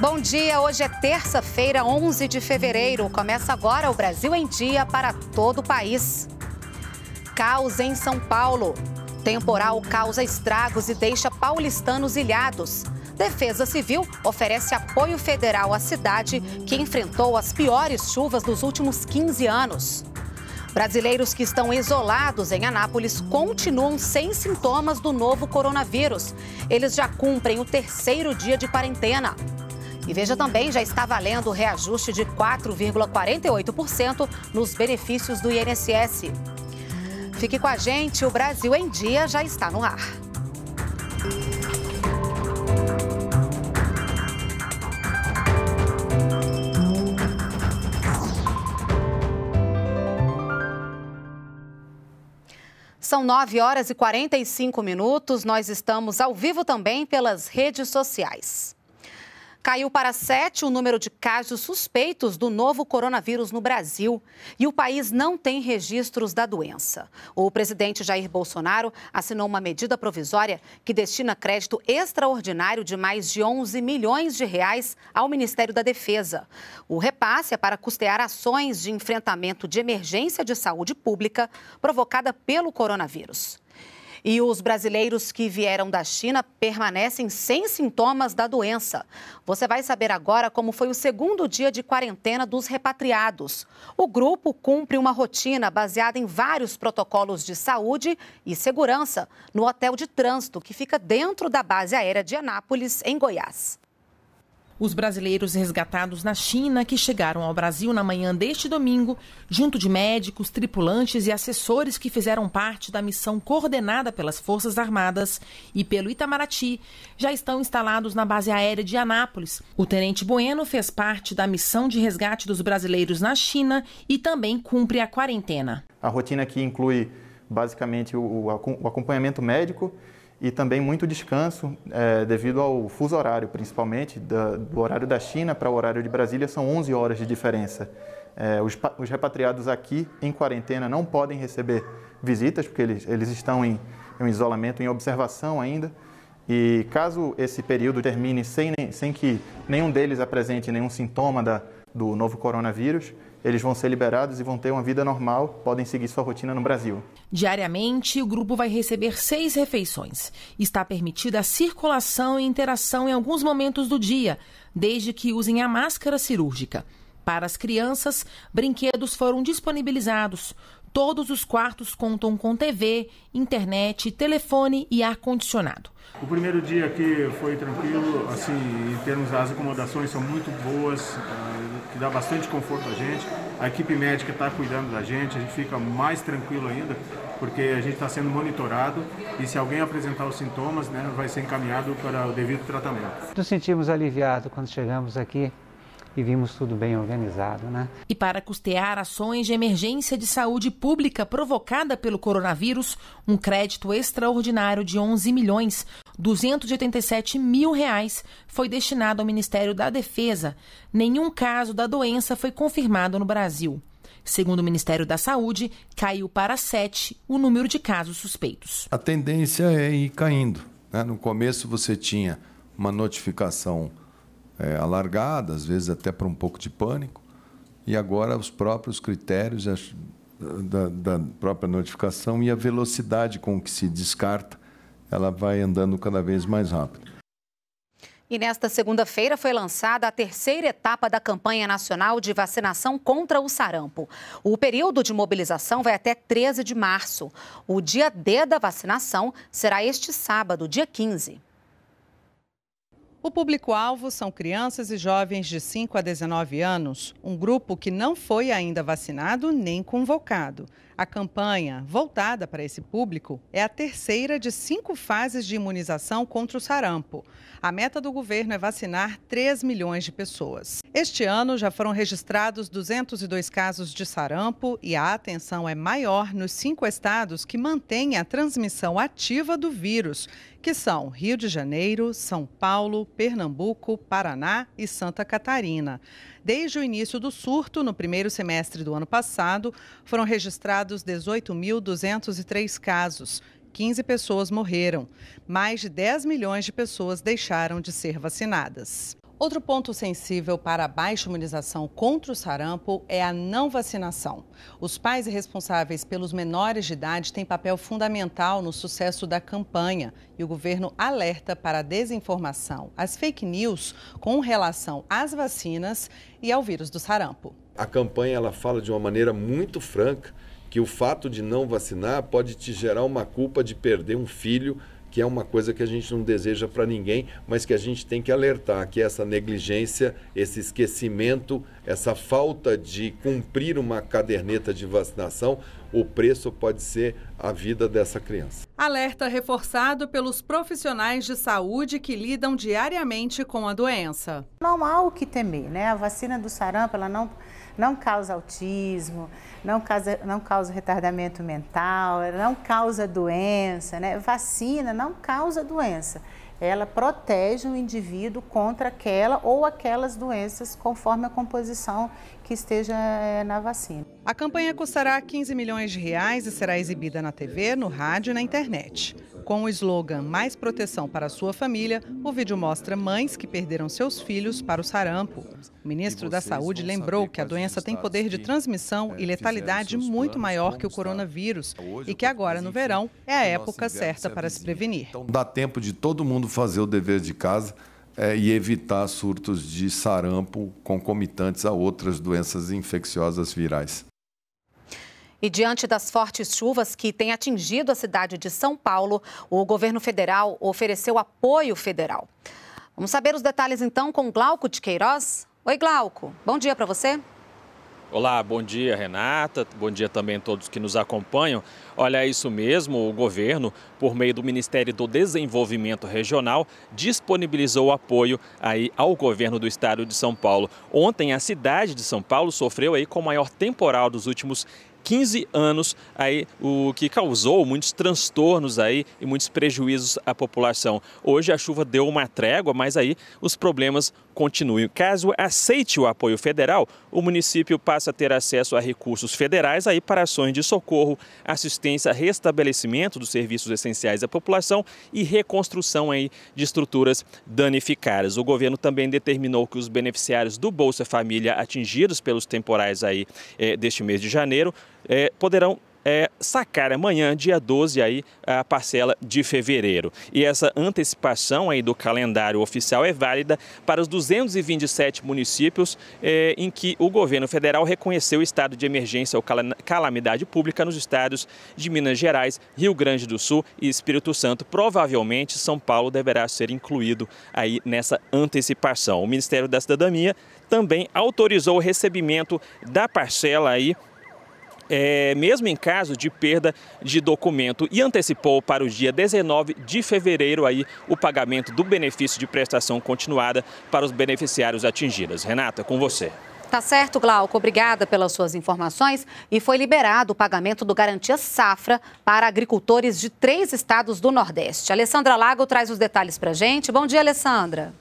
Bom dia, hoje é terça-feira, 11 de fevereiro. Começa agora o Brasil em Dia para todo o país. Caos em São Paulo. Temporal causa estragos e deixa paulistanos ilhados. Defesa Civil oferece apoio federal à cidade que enfrentou as piores chuvas dos últimos 15 anos. Brasileiros que estão isolados em Anápolis continuam sem sintomas do novo coronavírus. Eles já cumprem o terceiro dia de quarentena. E veja também, já está valendo o reajuste de 4,48% nos benefícios do INSS. Fique com a gente, o Brasil em Dia já está no ar. São 9 horas e 45 minutos. Nós estamos ao vivo também pelas redes sociais. Caiu para sete o número de casos suspeitos do novo coronavírus no Brasil e o país não tem registros da doença. O presidente Jair Bolsonaro assinou uma medida provisória que destina crédito extraordinário de mais de 11 milhões de reais ao Ministério da Defesa. O repasse é para custear ações de enfrentamento de emergência de saúde pública provocada pelo coronavírus. E os brasileiros que vieram da China permanecem sem sintomas da doença. Você vai saber agora como foi o segundo dia de quarentena dos repatriados. O grupo cumpre uma rotina baseada em vários protocolos de saúde e segurança no hotel de trânsito que fica dentro da base aérea de Anápolis, em Goiás. Os brasileiros resgatados na China que chegaram ao Brasil na manhã deste domingo, junto de médicos, tripulantes e assessores que fizeram parte da missão coordenada pelas Forças Armadas e pelo Itamaraty, já estão instalados na base aérea de Anápolis. O tenente Bueno fez parte da missão de resgate dos brasileiros na China e também cumpre a quarentena. A rotina aqui inclui basicamente o acompanhamento médico e também muito descanso é, devido ao fuso horário, principalmente da, do horário da China para o horário de Brasília são 11 horas de diferença. É, os, os, repatriados aqui em quarentena não podem receber visitas porque eles, eles estão em, em isolamento, em observação ainda. E caso esse período termine sem, sem que nenhum deles apresente nenhum sintoma da, do novo coronavírus, eles vão ser liberados e vão ter uma vida normal, podem seguir sua rotina no Brasil. Diariamente, o grupo vai receber seis refeições. Está permitida a circulação e interação em alguns momentos do dia, desde que usem a máscara cirúrgica. Para as crianças, brinquedos foram disponibilizados. Todos os quartos contam com TV, internet, telefone e ar-condicionado. O primeiro dia aqui foi tranquilo, assim, em termos das acomodações são muito boas, ah, que dá bastante conforto a gente. A equipe médica está cuidando da gente, a gente fica mais tranquilo ainda, porque a gente está sendo monitorado e se alguém apresentar os sintomas, né, vai ser encaminhado para o devido tratamento. Nos sentimos aliviados quando chegamos aqui e vimos tudo bem organizado, né? E para custear ações de emergência de saúde pública provocada pelo coronavírus, um crédito extraordinário de 11 milhões 287 mil reais foi destinado ao Ministério da Defesa. Nenhum caso da doença foi confirmado no Brasil. Segundo o Ministério da Saúde, caiu para sete o número de casos suspeitos. A tendência é ir caindo. Né? No começo você tinha uma notificação é, alargada, às vezes até para um pouco de pânico, e agora os próprios critérios da, da própria notificação e a velocidade com que se descarta, ela vai andando cada vez mais rápido. E nesta segunda-feira foi lançada a terceira etapa da campanha nacional de vacinação contra o sarampo. O período de mobilização vai até 13 de março. O dia D da vacinação será este sábado, dia 15. O público-alvo são crianças e jovens de 5 a 19 anos, um grupo que não foi ainda vacinado nem convocado. A campanha, voltada para esse público, é a terceira de cinco fases de imunização contra o sarampo. A meta do governo é vacinar 3 milhões de pessoas. Este ano já foram registrados 202 casos de sarampo e a atenção é maior nos cinco estados que mantêm a transmissão ativa do vírus, que são Rio de Janeiro, São Paulo, Pernambuco, Paraná e Santa Catarina. Desde o início do surto, no primeiro semestre do ano passado, foram registrados 18.203 casos. 15 pessoas morreram. Mais de 10 milhões de pessoas deixaram de ser vacinadas. Outro ponto sensível para a baixa imunização contra o sarampo é a não vacinação. Os pais responsáveis pelos menores de idade têm papel fundamental no sucesso da campanha e o governo alerta para a desinformação, as fake news com relação às vacinas e ao vírus do sarampo. A campanha ela fala de uma maneira muito franca que o fato de não vacinar pode te gerar uma culpa de perder um filho que é uma coisa que a gente não deseja para ninguém, mas que a gente tem que alertar, que é essa negligência, esse esquecimento, essa falta de cumprir uma caderneta de vacinação, o preço pode ser a vida dessa criança. Alerta reforçado pelos profissionais de saúde que lidam diariamente com a doença. Não há o que temer, né? A vacina do sarampo, ela não não causa autismo, não causa, não causa retardamento mental, não causa doença, né? Vacina não causa doença. Ela protege o indivíduo contra aquela ou aquelas doenças conforme a composição que esteja eh, na vacina. A campanha custará 15 milhões de reais e será exibida na TV, no rádio e na internet. Com o slogan Mais proteção para sua família, o vídeo mostra mães que perderam seus filhos para o sarampo. O ministro da Saúde lembrou que a doença tem poder de transmissão eh, e letalidade muito maior que o coronavírus então, e que agora, no verão, é a época certa para se prevenir. Então, dá tempo de todo mundo fazer o dever de casa. É, e evitar surtos de sarampo concomitantes a outras doenças infecciosas virais. E diante das fortes chuvas que têm atingido a cidade de São Paulo, o governo federal ofereceu apoio federal. Vamos saber os detalhes então com Glauco de Queiroz. Oi, Glauco. Bom dia para você. Olá, bom dia Renata, bom dia também a todos que nos acompanham. Olha, é isso mesmo, o governo, por meio do Ministério do Desenvolvimento Regional, disponibilizou apoio aí ao governo do estado de São Paulo. Ontem a cidade de São Paulo sofreu aí com o maior temporal dos últimos 15 anos, aí, o que causou muitos transtornos aí e muitos prejuízos à população. Hoje a chuva deu uma trégua, mas aí os problemas continue. Caso aceite o apoio federal, o município passa a ter acesso a recursos federais aí para ações de socorro, assistência, restabelecimento dos serviços essenciais à população e reconstrução aí de estruturas danificadas. O governo também determinou que os beneficiários do Bolsa Família atingidos pelos temporais aí eh, deste mês de janeiro eh, poderão é, sacar amanhã, dia 12, aí, a parcela de fevereiro. E essa antecipação aí do calendário oficial é válida para os 227 municípios é, em que o governo federal reconheceu o estado de emergência ou calamidade pública nos estados de Minas Gerais, Rio Grande do Sul e Espírito Santo. Provavelmente São Paulo deverá ser incluído aí nessa antecipação. O Ministério da Cidadania também autorizou o recebimento da parcela aí é, mesmo em caso de perda de documento, e antecipou para o dia 19 de fevereiro aí o pagamento do benefício de prestação continuada para os beneficiários atingidos. Renata, com você. Tá certo, Glauco. Obrigada pelas suas informações. E foi liberado o pagamento do Garantia Safra para agricultores de três estados do Nordeste. Alessandra Lago traz os detalhes para gente. Bom dia, Alessandra.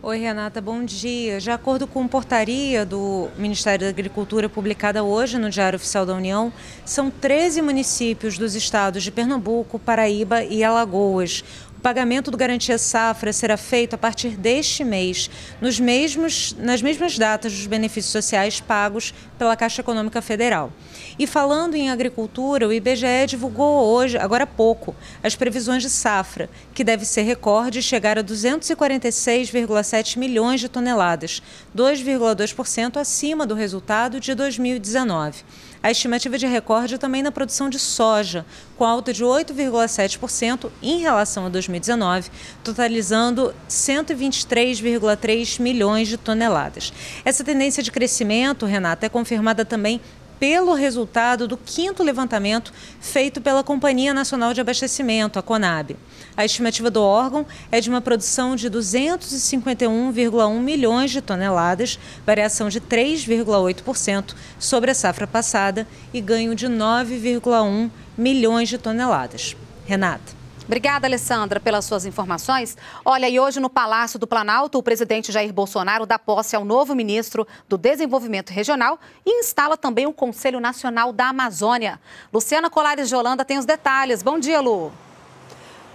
Oi, Renata, bom dia. De acordo com portaria do Ministério da Agricultura publicada hoje no Diário Oficial da União, são 13 municípios dos estados de Pernambuco, Paraíba e Alagoas o pagamento do Garantia Safra será feito a partir deste mês, nos mesmos, nas mesmas datas dos benefícios sociais pagos pela Caixa Econômica Federal. E falando em agricultura, o IBGE divulgou hoje, agora há pouco, as previsões de safra, que deve ser recorde e chegar a 246,7 milhões de toneladas, 2,2% acima do resultado de 2019. A estimativa de recorde também na produção de soja, com alta de 8,7% em relação a 2019, totalizando 123,3 milhões de toneladas. Essa tendência de crescimento, Renata, é confirmada também pelo resultado do quinto levantamento feito pela Companhia Nacional de Abastecimento, a Conab. A estimativa do órgão é de uma produção de 251,1 milhões de toneladas, variação de 3,8% sobre a safra passada e ganho de 9,1 milhões de toneladas. Renata. Obrigada, Alessandra, pelas suas informações. Olha, e hoje no Palácio do Planalto, o presidente Jair Bolsonaro dá posse ao novo ministro do Desenvolvimento Regional e instala também o Conselho Nacional da Amazônia. Luciana Colares de Holanda tem os detalhes. Bom dia, Lu.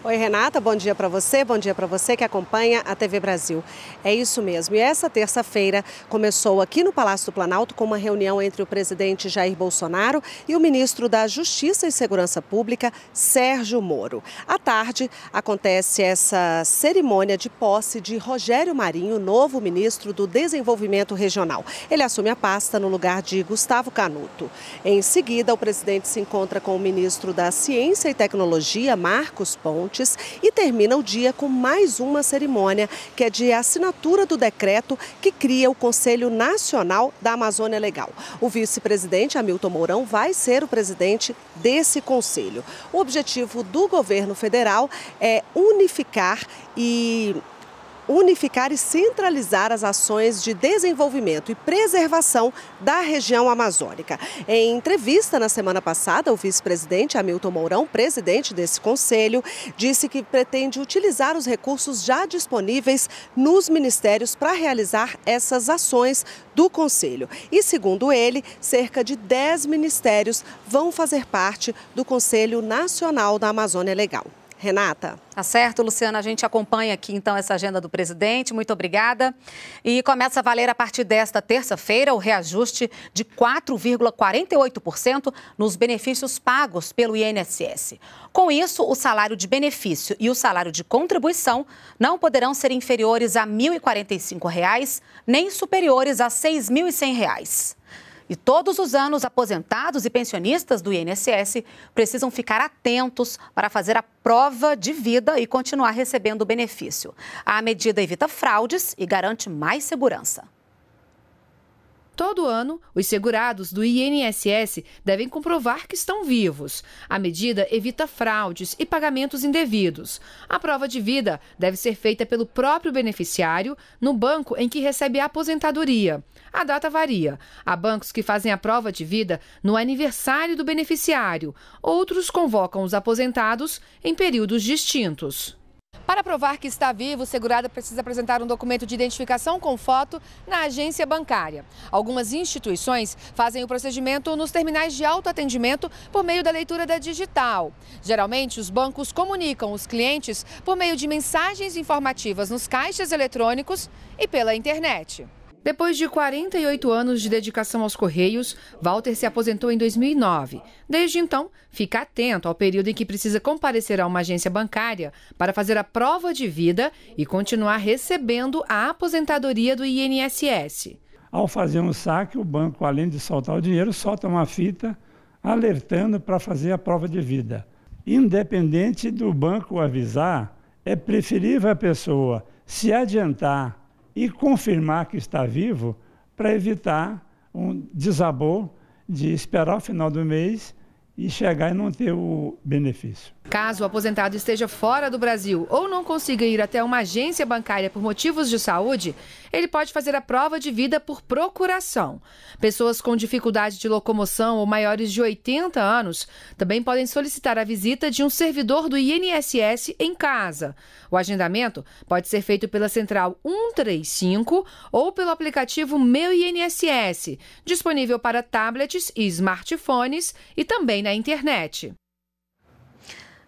Oi, Renata, bom dia para você, bom dia para você que acompanha a TV Brasil. É isso mesmo. E essa terça-feira começou aqui no Palácio do Planalto com uma reunião entre o presidente Jair Bolsonaro e o ministro da Justiça e Segurança Pública, Sérgio Moro. À tarde, acontece essa cerimônia de posse de Rogério Marinho, novo ministro do Desenvolvimento Regional. Ele assume a pasta no lugar de Gustavo Canuto. Em seguida, o presidente se encontra com o ministro da Ciência e Tecnologia, Marcos Pontes e termina o dia com mais uma cerimônia, que é de assinatura do decreto que cria o Conselho Nacional da Amazônia Legal. O vice-presidente Hamilton Mourão vai ser o presidente desse conselho. O objetivo do governo federal é unificar e unificar e centralizar as ações de desenvolvimento e preservação da região amazônica. Em entrevista na semana passada, o vice-presidente Hamilton Mourão, presidente desse conselho, disse que pretende utilizar os recursos já disponíveis nos ministérios para realizar essas ações do conselho. E segundo ele, cerca de 10 ministérios vão fazer parte do Conselho Nacional da Amazônia Legal. Renata. Tá certo, Luciana. A gente acompanha aqui então essa agenda do presidente. Muito obrigada. E começa a valer a partir desta terça-feira o reajuste de 4,48% nos benefícios pagos pelo INSS. Com isso, o salário de benefício e o salário de contribuição não poderão ser inferiores a R$ 1.045, nem superiores a R$ 6.100. E todos os anos, aposentados e pensionistas do INSS precisam ficar atentos para fazer a prova de vida e continuar recebendo o benefício. A medida evita fraudes e garante mais segurança. Todo ano, os segurados do INSS devem comprovar que estão vivos. A medida evita fraudes e pagamentos indevidos. A prova de vida deve ser feita pelo próprio beneficiário no banco em que recebe a aposentadoria. A data varia. Há bancos que fazem a prova de vida no aniversário do beneficiário, outros convocam os aposentados em períodos distintos. Para provar que está vivo, o segurado precisa apresentar um documento de identificação com foto na agência bancária. Algumas instituições fazem o procedimento nos terminais de autoatendimento por meio da leitura da digital. Geralmente, os bancos comunicam os clientes por meio de mensagens informativas nos caixas eletrônicos e pela internet. Depois de 48 anos de dedicação aos Correios, Walter se aposentou em 2009. Desde então, fica atento ao período em que precisa comparecer a uma agência bancária para fazer a prova de vida e continuar recebendo a aposentadoria do INSS. Ao fazer um saque, o banco, além de soltar o dinheiro, solta uma fita alertando para fazer a prova de vida. Independente do banco avisar, é preferível a pessoa se adiantar e confirmar que está vivo para evitar um desabor de esperar o final do mês e chegar e não ter o benefício. Caso o aposentado esteja fora do Brasil ou não consiga ir até uma agência bancária por motivos de saúde, ele pode fazer a prova de vida por procuração. Pessoas com dificuldade de locomoção ou maiores de 80 anos também podem solicitar a visita de um servidor do INSS em casa. O agendamento pode ser feito pela Central 135 ou pelo aplicativo Meu INSS, disponível para tablets e smartphones e também na internet.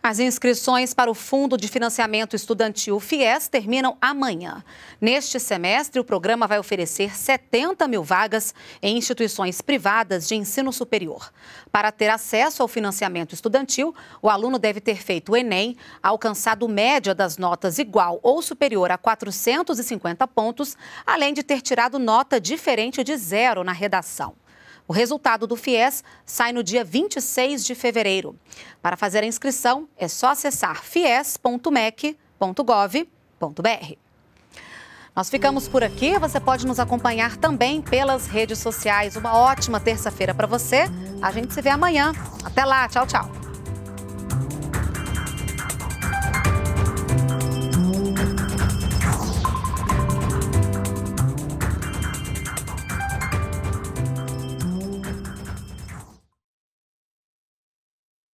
As inscrições para o Fundo de Financiamento Estudantil FIES terminam amanhã. Neste semestre, o programa vai oferecer 70 mil vagas em instituições privadas de ensino superior. Para ter acesso ao financiamento estudantil, o aluno deve ter feito o Enem, alcançado média das notas igual ou superior a 450 pontos, além de ter tirado nota diferente de zero na redação. O resultado do FIES sai no dia 26 de fevereiro. Para fazer a inscrição, é só acessar fies.mec.gov.br. Nós ficamos por aqui. Você pode nos acompanhar também pelas redes sociais. Uma ótima terça-feira para você. A gente se vê amanhã. Até lá. Tchau, tchau.